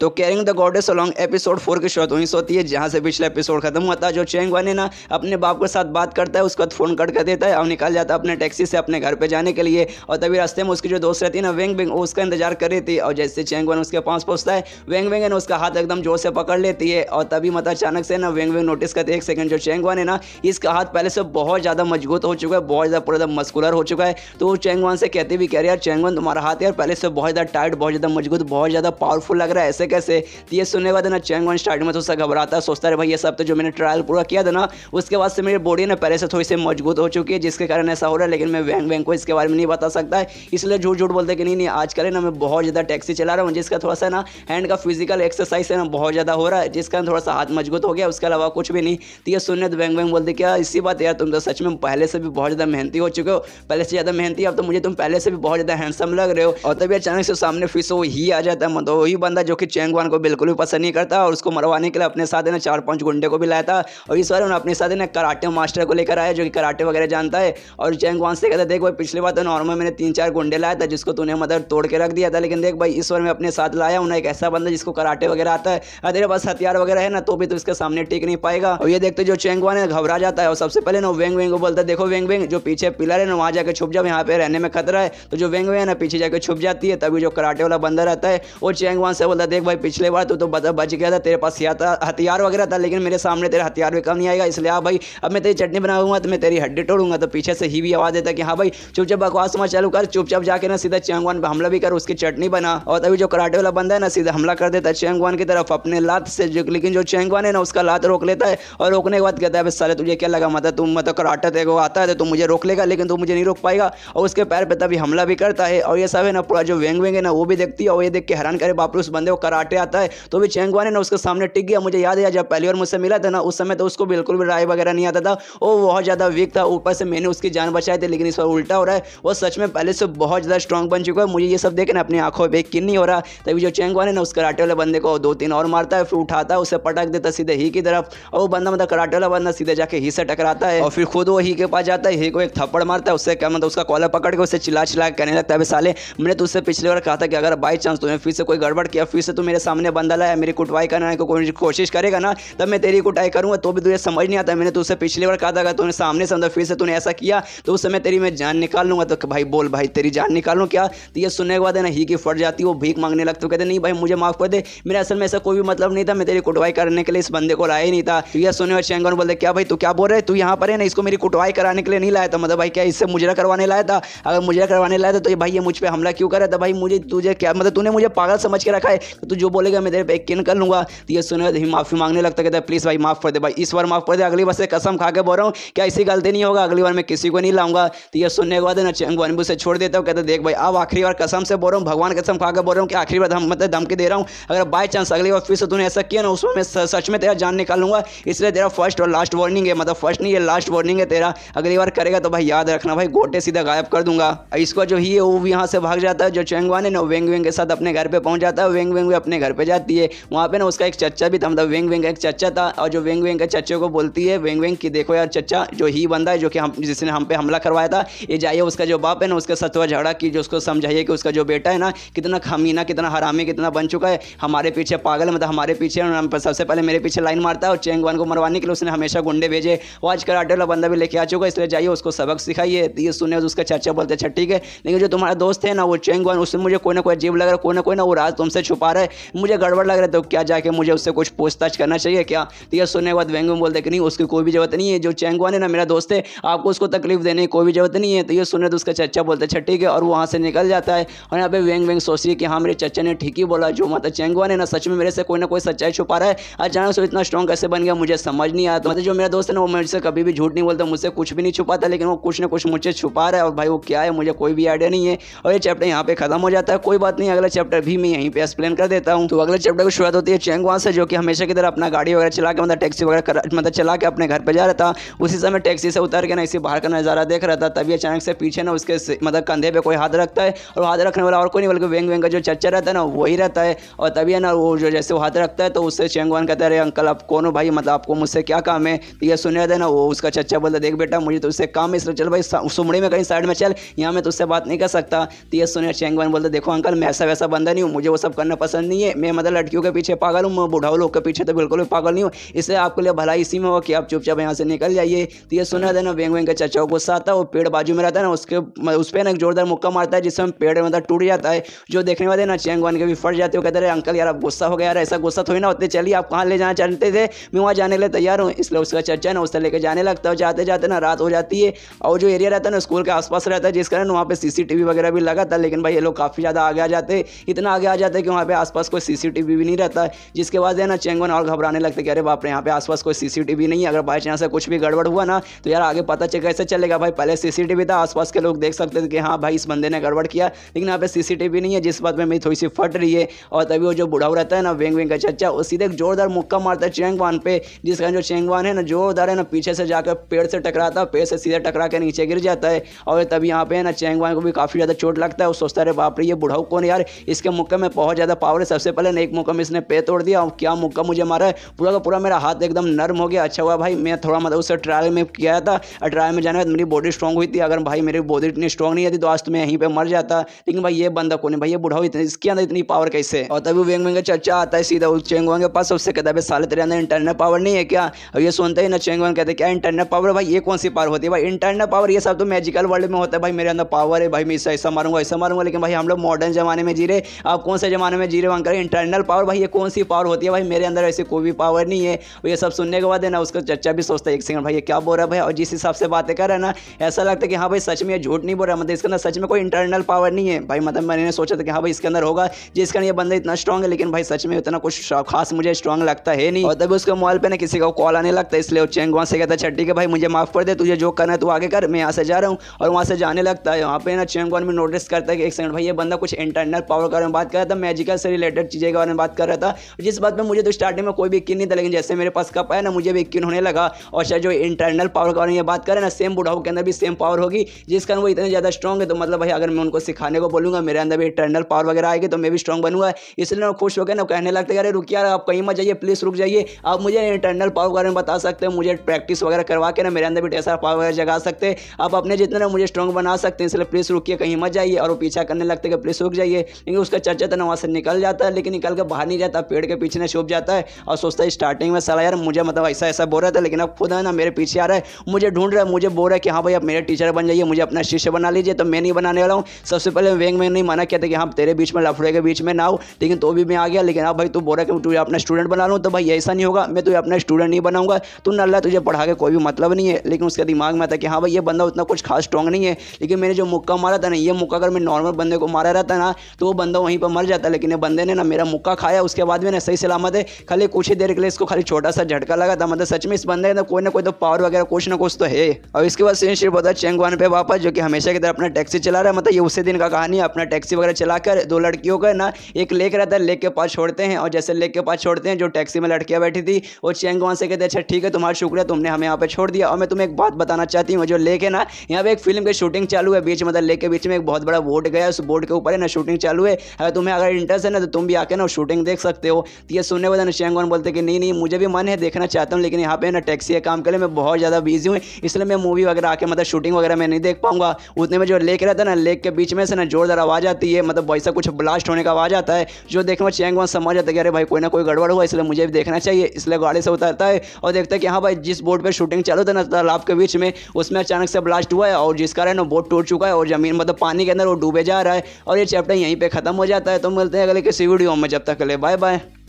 तो carrying the goddess along episode four की शुरुआत वहीं से होती है जहाँ से पिछला एपिसोड खत्म हुआ था जो चेंग वाने ना अपने बाप के साथ बात करता है उसके बाद फ़ोन कट कर देता है और निकल जाता है अपने टैक्सी से अपने घर पर जाने के लिए और तभी रास्ते में उसकी जो दोस्त रहती है ना वेंग वेंग उसका इंतजार कर रही थी और जैसे चेंग वन उसके पास पहुँचता है वेंग वेंग ने उसका हाथ एकदम जोर से पकड़ लेती है और तभी मत अचानक से ना वेंग वेंग नोटिस करते एक सेकंड जो चेंग वन है ना इसका हाथ पहले से बहुत ज़्यादा मजबूत हो चुका है बहुत ज़्यादा पूरा एकदम मस्कुलर हो चुका है तो वो चेंग वन से कहते भी कह रहे यार चेंग वन तुम्हारा हाथ यार पहले से बहुत ज़्यादा टाइट बहुत ज़्यादा मजबूत बहुत ज़्यादा पावरफुल लग रहा है ऐसे कैसे तो ये सुनने के बाद ना चैंगवान स्टार्टिंग में थोड़ा तो सा घबराता है सोचता है भाई ये सब तो जो मैंने ट्रायल पूरा किया था ना उसके बाद से मेरी बॉडी ना पहले से थोड़ी सी मजबूत हो चुकी है जिसके कारण ऐसा हो रहा है लेकिन मैं वैंग वैंग को इसके बारे में नहीं बता सकता है इसलिए झूठ झूठ बोलते कि नहीं नहीं आजकल है ना मैं बहुत ज़्यादा टैक्सी चला रहा हूँ जिसका थोड़ा सा ना हैंड का फिजिकल एक्सरसाइज है ना बहुत ज़्यादा हो रहा है जिस कारण थोड़ा सा हाथ मजबूत हो गया उसके अलावा कुछ भी नहीं तो ये सुनने तो वैंग वैंग बोलते क्या इसी बात यार तुम तो सच में पहले से भी बहुत ज़्यादा मेहनती हो चुके हो पहले से ज़्यादा मेहनती अब तो मुझे तुम पहले से भी बहुत ज़्यादा हैंडसम लग रहे हो और तभी अचानक से सामने फिर वो ही आ जाता है मतलब वही बंदा जो कि चेंगवान को बिल्कुल भी पसंद नहीं करता और उसको मरवाने के लिए अपने साथ है ना चार पांच गुंडे को भी लाया था और इस बार उन्होंने अपने साथ है ना कराटे मास्टर को लेकर आया जो कि कराटे वगैरह जानता है और चेंगवान से कहता देख भाई पिछली बार तो नॉर्मल मैंने तीन चार गुंडे लाया था जिसको तूने मदर मतलब तोड़ के रख दिया था लेकिन देख भाई इस बार मैं अपने साथ लाया उन्हें एक ऐसा बंदा जिसको कराटे वगैरह आता है अरे बस हथियार वगैरह है ना तो भी तो इसके सामने टिक नहीं पाएगा और ये देखते जो चेंगवान है घबरा जाता है और सबसे पहले ना वेंग वेंग को बोलता देखो वेंग वेंग जो पीछे पिलर है ना वहाँ जाकर छुप जाओ यहाँ पे रहने में खतरा है तो जो वेंग वेंग है ना पीछे जाकर छुप जाती है तभी जो कराटे वाला बंदा रहता है वो चेंगवान से बोलता देख भाई पिछले बार तो तो बच, बच गया था तेरे पास हथियार वगैरह था लेकिन मेरे सामने तेरा हथियार भी कम नहीं आएगा इसलिए आ हाँ भाई अब मैं तेरी चटनी बनाऊंगा तो मैं तेरी हड्डी तोड़ूंगा तो पीछे से ही भी आवाज़ देता कि हाँ भाई चुपचाप बकवास मत चालू कर चुपचाप जाकर ना सीधा चैंगवान पर हमला भी कर उसकी चटनी बना और तभी जो कराटे वाला बंदा है ना सीधा हमला कर देता है चैंगवान की तरफ अपने लात से लेकिन जो चैंगवान है ना उसका लात रोक लेता है और रोकने के बाद कहता है सारे तुझे क्या लगा मतलब तुम मतलब कराटे तेरे को आता है तो तुम मुझे रोक लेगा लेकिन तू मुझे नहीं रोक पाएगा और उसके पैर पर तभी हमला भी करता है और ये सब है ना पूरा जो वेंग वेंग है ना वो भी देखती है और ये देख के हैरान करे बापरू उस बंदे को करा कराटे आता है तो भी चेंगवान है ना उसके सामने टिक गया मुझे याद है जब पहली बार मुझसे मिला था ना उस समय तो उसको बिल्कुल भी राय वगैरह नहीं आता था वो बहुत ज़्यादा वीक था ऊपर से मैंने उसकी जान बचाई थी लेकिन इस बार उल्टा हो रहा है वो सच में पहले से बहुत ज़्यादा स्ट्रॉन्ग बन चुका है मुझे ये सब देखना अपनी आंखों में किन नहीं हो रहा तभी जो चेंगवान है ना उस कराटे वाले बंदे को दो तीन और मारता है फिर उठाता है उसे पटक देता सीधे ही की तरफ और वो बंदा मतलब कराटे वाला बंदा सीधे जाके ही से टकराता है और फिर खुद वो ही के पास जाता है ही को एक थप्पड़ मारता है उससे क्या मतलब उसका कॉलर पकड़ के उसे चिल्ला चिल्ला कहने लगता है साले मैंने तो उससे पिछले बार कहा था कि अगर बाई चांस तुम्हें फिर से कोई गड़बड़ किया फिर से तू मेरे सामने बंदा लाया मेरी कुटवाई करने की कोशिश करेगा ना तब मैं तेरी कुटाई करूँगा तो भी तुझे समझ नहीं आता मैंने तुझसे पिछली बार कहा था अगर तूने सामने से फिर से तूने ऐसा किया तो उस समय तेरी मैं जान निकाल लूँगा तो भाई बोल भाई तेरी जान निकालूँ क्या तो ये सुनने के बाद है ना ही की फट जाती वो भीख मांगने लगती कहते नहीं भाई मुझे माफ़ कर दे मेरा असल में ऐसा कोई भी मतलब नहीं था मैं तेरी कुटवाई करने के लिए इस बंदे को लाया ही नहीं था तो यह सुने और चैंगन बोलते क्या भाई तू क्या बोल रहे तू यहाँ पर है ना इसको मेरी कुटवाई कराने के लिए नहीं लाया था मतलब भाई क्या इससे मुजरा करवाने लाया था अगर मुजरा करवाने लाया था तो भाई ये मुझ पर हमला क्यों कर रहा था तो भाई मुझे तुझे क्या मतलब तूने मुझे पागल समझ के रखा है तू जो बोलेगा मैं तेरे पे यकीन कर लूंगा तो ये सुनो तो ही माफ़ी मांगने लगता कहता है प्लीज़ भाई माफ़ कर दे भाई इस बार माफ़ कर दे अगली बार से कसम खा के बोल रहा हूँ क्या ऐसी गलती नहीं होगा अगली बार मैं किसी को नहीं लाऊंगा तो ये सुनने के बाद ना चंगवानी से छोड़ देता हूँ कहते देख भाई अब आखिरी बार कसम से बोल रहा हूँ भगवान कसम खा के बोल रहा हूँ कि आखिरी बार मतलब धमकी दे रहा हूँ अगर बाई चांस अगली बार फिर से तूने ऐसा किया ना उसमें मैं सच में तेरा जान निकालूंगा इसलिए तेरा फर्स्ट और लास्ट वार्निंग है मतलब फर्स्ट नहीं है लास्ट वार्निंग है तेरा अगली बार करेगा तो भाई याद रखना भाई गोटे सीधा गायब कर दूंगा इसका जो ही है वो यहाँ से भाग जाता है जो चेंगवान है ना वेंग वेंग के साथ अपने घर पर पहुंच जाता है वेंग वेंग अपने घर पर जाती है वहाँ पर ना उसका एक चच्चा भी था मतलब वेंग वेंग एक चच्चा था और जो वेंग वेंग के चच्चे को बोलती है वेंग वेंग की देखो यार चच्चा जो ही बंदा है जो कि हम जिसने हम पे हमला करवाया था ये जाइए उसका जो बाप है ना उसका सतवा झगड़ा की जो उसको समझाइए कि उसका जो बेटा है ना कितना खमीना कितना हरामी कितना बन चुका है हमारे पीछे पागल मतलब हमारे पीछे सबसे पहले मेरे पीछे लाइन मारता है और वन को मरवाने के लिए उसने हमेशा गुंडे भेजे वो आज कराटे वाला बंदा भी लेके आ चुका है इसलिए जाइए उसको सबक सिखाइए ये सुने तो उसका चर्चा बोलते अच्छा ठीक है लेकिन जो तुम्हारा दोस्त है ना वो वन उससे मुझे कोई ना कोई अजीब लग रहा है कोई ना कोई ना वो राज तुमसे छुपा रहा है मुझे गड़बड़ लग रहा है तो क्या जाके मुझे उससे कुछ पूछताछ करना चाहिए क्या तो यह सुनने के बाद वेंगू बोलते कि नहीं उसकी कोई भी ज़रूरत नहीं है जो चैंगवान है ना मेरा दोस्त है आपको उसको तकलीफ देने की कोई भी ज़रूरत नहीं है तो ये सुनने तो उसका चच्चा बोलते अच्छा ठीक है और वो वहाँ से निकल जाता है और यहाँ पे वेंग वेंग सोच रही है कि हाँ मेरे चच्चा ने ठीक ही बोला जो माता चैंगवान है ना सच में मेरे से कोई ना कोई सच्चाई छुपा रहा है अचानक से इतना स्ट्रॉन्ग कैसे बन गया मुझे समझ नहीं आता तो मतलब जो मेरा दोस्त है ना वो मुझसे कभी भी झूठ नहीं बोलता मुझसे कुछ भी नहीं छुपाता लेकिन वो कुछ ना कुछ मुझे छुपा रहा है और भाई वो क्या है मुझे कोई भी आइडिया नहीं है और ये चैप्टर यहाँ पे खत्म हो जाता है कोई बात नहीं अगला चैप्टर भी मैं यहीं पर एक्सप्लेन कर देता देता हूँ तो अगले चैप्टर की शुरुआत होती है वहाँ से जो कि हमेशा की तरह अपना गाड़ी वगैरह चला के मतलब टैक्सी वगैरह मतलब चला के अपने घर पर जा रहा था उसी समय टैक्सी से उतर के ना इसी बाहर का नज़ारा देख रहा था तभी अचानक से पीछे ना उसके मतलब कंधे पर कोई हाथ रखता है और हाथ रखने वाला और कोई नहीं बल्कि वेंग वेंग का जो चच्चा रहता है ना वही रहता है और तभी ना वो जो जैसे वो हाथ रखता है तो उससे वन कहता है अरे अंकल आप कौन हो भाई मतलब आपको मुझसे क्या काम है तो ये सुन रहे थे ना वो उसका चच्चा बोलता देख बेटा मुझे तो उससे काम है इसलिए चल भाई सुमड़ी में कहीं साइड में चल यहाँ मैं तो उससे बात नहीं कर सकता तो ये सुनिया वन बोलते देखो अंकल मैं ऐसा वैसा बंदा नहीं हूँ मुझे वो सब करना पसंद नहीं है मैं मतलब लड़कियों के पीछे पागल हूँ मैं बुढ़ाओ लोग के पीछे तो बिल्कुल भी पागल नहीं हूँ इससे आपके लिए भलाई इसी में हो कि आप चुपचाप यहाँ से निकल जाइए तो ये सुना था हाँ। ना वेंग वेंग का को गुस्सा आता है वो पेड़ बाजू में रहता है ना उसके उस पर ना एक जोरदार मुक्का मारता है जिससे पेड़ मतलब टूट जाता है जो देखने वाले ना चैंग वन के भी फट जाते हो कहते रहे अंकल यार गुस्सा हो गया यार ऐसा गुस्सा थोड़ी ना होते चलिए आप कहाँ ले जाना चाहते थे मैं वहाँ जाने के लिए तैयार हूँ इसलिए उसका चर्चा ना उससे लेकर जाने लगता है जाते जाते ना रात हो जाती है और जो एरिया रहता है ना स्कूल के आसपास रहता है जिस कारण वहाँ पे सीसीटीवी वगैरह भी लगा था लेकिन भाई ये लोग काफ़ी ज़्यादा आगे आ जाते इतना आगे आ जाते कि वहाँ पे आसपास आसपास कोई सीसीटीवी भी नहीं रहता है जिसके बाद है ना चेंगवन और घबराने लगते कि अरे बाप रे यहाँ पे आसपास कोई सीसीटीवी नहीं है अगर बाई चांस कुछ भी गड़बड़ हुआ ना तो यार आगे पता चल कैसे चलेगा भाई पहले सीसीटीवी था आसपास के लोग देख सकते थे कि हाँ भाई इस बंदे ने गड़बड़ किया लेकिन यहाँ पे सीसीटीवी नहीं है जिस बात में मेरी थोड़ी सी फट रही है और तभी वो जो बुढ़ाऊ रहता है ना वेंग वेंग का चचा वो सीधे एक जोरदार मुक्का मारता है चेंगवान पे जिसका जो चेंगवान है ना जोरदार है ना पीछे से जाकर पेड़ से टकराता है पेड़ से सीधे टकरा के नीचे गिर जाता है और तभी यहाँ पे है ना चेंगवान को भी काफ़ी ज़्यादा चोट लगता है वो सोचता है बाप रे ये बुढ़ाऊ कौन यार इसके मुक्के में बहुत ज़्यादा पावर सबसे पहले नेक मुक्का में इसने पे तोड़ दिया और क्या मुक्का मुझे मारा है पूरा का पूरा मेरा हाथ एकदम नर्म हो गया अच्छा हुआ भाई मैं थोड़ा मतलब उससे ट्रायल में किया था और ट्रायल में जाने बाद मेरी बॉडी स्ट्रॉग हुई थी अगर भाई मेरी बॉडी इतनी स्ट्रॉग नहीं आती तो आज तो मैं यहीं पर मर जाता लेकिन भाई ये बंदा कौन है भाई ये बुढ़ा हुई इसके अंदर इतनी पावर कैसे और तभी वेंग वेंगे चर्चा आता है सीधा उस चेंग के पास उससे कहता है साले तेरे अंदर इंटरनेट पावर नहीं है क्या अब ये सुनते ही ना वेंग कहते क्या इंटरनेट पावर भाई ये कौन सी पावर होती है भाई इंटरनेट पावर ये सब तो मैजिकल वर्ल्ड में होता है भाई मेरे अंदर पावर है भाई मैं इससे ऐसा मारूंगा ऐसा मारूंगा लेकिन भाई हम लोग मॉडर्न जमाने में जी रहे आप कौन से जमाने में जी रहे काम करें इंटरनल पावर भाई ये कौन सी पावर होती है भाई मेरे अंदर ऐसी कोई भी पावर नहीं है ये सब सुनने के बाद है ना उसका चर्चा भी सोचता है एक सेकंड भाई ये क्या बोल रहा है भाई और जिस हिसाब से बातें कर रहा है ना ऐसा लगता है कि हाँ भाई सच में ये झूठ नहीं बोल रहा मतलब इसके अंदर सच में कोई इंटरनल पावर नहीं है भाई मतलब मैंने सोचा था कि हाँ भाई इसके अंदर होगा जिसके अंदर ये बंदा इतना स्ट्रॉग है लेकिन भाई सच में इतना कुछ खास मुझे स्ट्रॉन्ग लगता है नहीं और तभी उसके मोबाइल पर ना किसी का कॉल आने लगता है इसलिए चेंग वहाँ से कहता है छट्टी के भाई मुझे माफ़ कर दे तुझे जो करना है तू आगे कर मैं यहाँ से जा रहा हूँ और वहाँ से जाने लगता है वहाँ पे ना चेंग में नोटिस करता है कि एक सेकंड भाई ये बंदा कुछ इंटरनल पावर के बारे में बात करता रहा था मैजिकल से रिलेटेड चीज़ें के बारे में बात कर रहा था जिस बात पर मुझे तो स्टार्टिंग में कोई भी यकीन नहीं था लेकिन जैसे मेरे पास कप आया ना मुझे भी यकीन होने लगा और शायद जो इंटरनल पावर के बारे में बात करें ना सेम बुढ़ाओ के अंदर भी सेम पावर होगी जिस कारण वो इतने ज़्यादा स्ट्रॉग है तो मतलब भाई अगर मैं उनको सिखाने को बोलूँगा मेरे अंदर भी इंटरनल पावर वगैरह आएगी तो मैं भी स्ट्रॉग बनूंगा इसलिए मैं खुश होकर ना कहने लगते अरे रुकिए यार आप कहीं मत जाइए प्लीज़ रुक जाइए आप मुझे इंटरनल पावर के बारे में बता सकते हैं मुझे प्रैक्टिस वगैरह करवा के ना मेरे अंदर भी टेसर पावर वगैरह जगा सकते आप अपने जितने ना मुझे स्ट्रॉन्ग बना सकते हैं इसलिए प्लीज़ रुकिए कहीं मत जाइए और वो पीछा करने लगते कि प्लीज़ रुक जाइए लेकिन उसका चर्चा तो ना वहाँ से निकल जाए जाता है लेकिन निकल के बाहर नहीं जाता पेड़ के पीछे ना छुप जाता है और सोचता है स्टार्टिंग में सला यार मुझे मतलब ऐसा ऐसा बोल रहा था लेकिन अब खुद है ना मेरे पीछे आ रहा है मुझे ढूंढ रहा है मुझे बोल रहा है कि हाँ भाई आप मेरे टीचर बन जाइए मुझे अपना शिष्य बना लीजिए तो मैं नहीं बनाने वाला हूँ सबसे पहले वेंग में नहीं माना था कि हाँ तेरे बीच में लफड़े के बीच में ना हो लेकिन तो भी मैं आ गया लेकिन अब भाई तू बोल रहा है कि तुझे अपना स्टूडेंट बना लूँ तो भाई ऐसा नहीं होगा मैं तुझे तो अपना स्टूडेंट नहीं बनाऊंगा तू नल्ला तुझे पढ़ा के कोई भी मतलब नहीं है लेकिन उसके दिमाग में था कि हाँ भाई ये बंदा उतना कुछ खास स्ट्रॉन्ग नहीं है लेकिन मैंने जो मुक्का मारा था ना ये मुक्का अगर मैं नॉर्मल बंदे को मारा रहता ना तो वो बंदा वहीं पर मर जाता लेकिन ये बंदे बंदे ने ना मेरा मुक्का खाया उसके बाद में ना सही सलामत है खाली कुछ ही देर के लिए इसको खाली छोटा सा झटका लगा था मतलब सच में इस बंदे ने तो कोई ना कोई तो पावर वगैरह कुछ ना कुछ तो है और इसके बाद सीन सिर्फ होता है चेंगवान पे वापस जो कि हमेशा की तरह अपना टैक्सी चला रहा है मतलब ये उसी दिन का कहानी है अपना टैक्सी वगैरह चलाकर दो लड़कियों का ना एक लेक रहता है लेक के पास छोड़ते हैं और जैसे लेक के पास छोड़ते हैं जो टैक्सी में लड़कियाँ बैठी थी वो चेंगवान से कहते अच्छा ठीक है तुम्हारा शुक्रिया तुमने हमें यहाँ पर छोड़ दिया और मैं तुम्हें एक बात बताना चाहती हूँ जो लेक है ना यहाँ पे एक फिल्म की शूटिंग चालू है बीच मतलब लेक के बीच में एक बहुत बड़ा बोर्ड गया उस बोर्ड के ऊपर है ना शूटिंग चालू है अगर तुम्हें अगर इंटरेस्ट है ना तो तुम भी आके ना शूटिंग देख सकते हो तो ये सुनने वाले निशेंगवान बोलते कि नहीं नहीं मुझे भी मन है देखना चाहता हूँ लेकिन यहाँ पे ना टैक्सी है काम के लिए मैं बहुत ज़्यादा बिजी हूँ इसलिए मैं मूवी वगैरह आके मतलब शूटिंग वगैरह मैं नहीं देख पाऊंगा उतने में जो लेक रहता है ना लेक के बीच में से ना जोरदार आवाज़ आती है मतलब वैसा कुछ ब्लास्ट होने का आवाज़ आता है जो देखने में चैंगवान समझ जाता है कि अरे भाई कोई ना कोई गड़बड़ हुआ इसलिए मुझे भी देखना चाहिए इसलिए गाड़ी से उतरता है और देखता है कि हाँ भाई जिस बोट पर शूटिंग चालू था ना तालाब के बीच में उसमें अचानक से ब्लास्ट हुआ है और जिस कारण वो बोट टूट चुका है और ज़मीन मतलब पानी के अंदर वो डूबे जा रहा है और ये चैप्टर यहीं पर खत्म हो जाता है तो मिलते हैं अगले किस इसी वीडियो में जब तक के लिए बाय बाय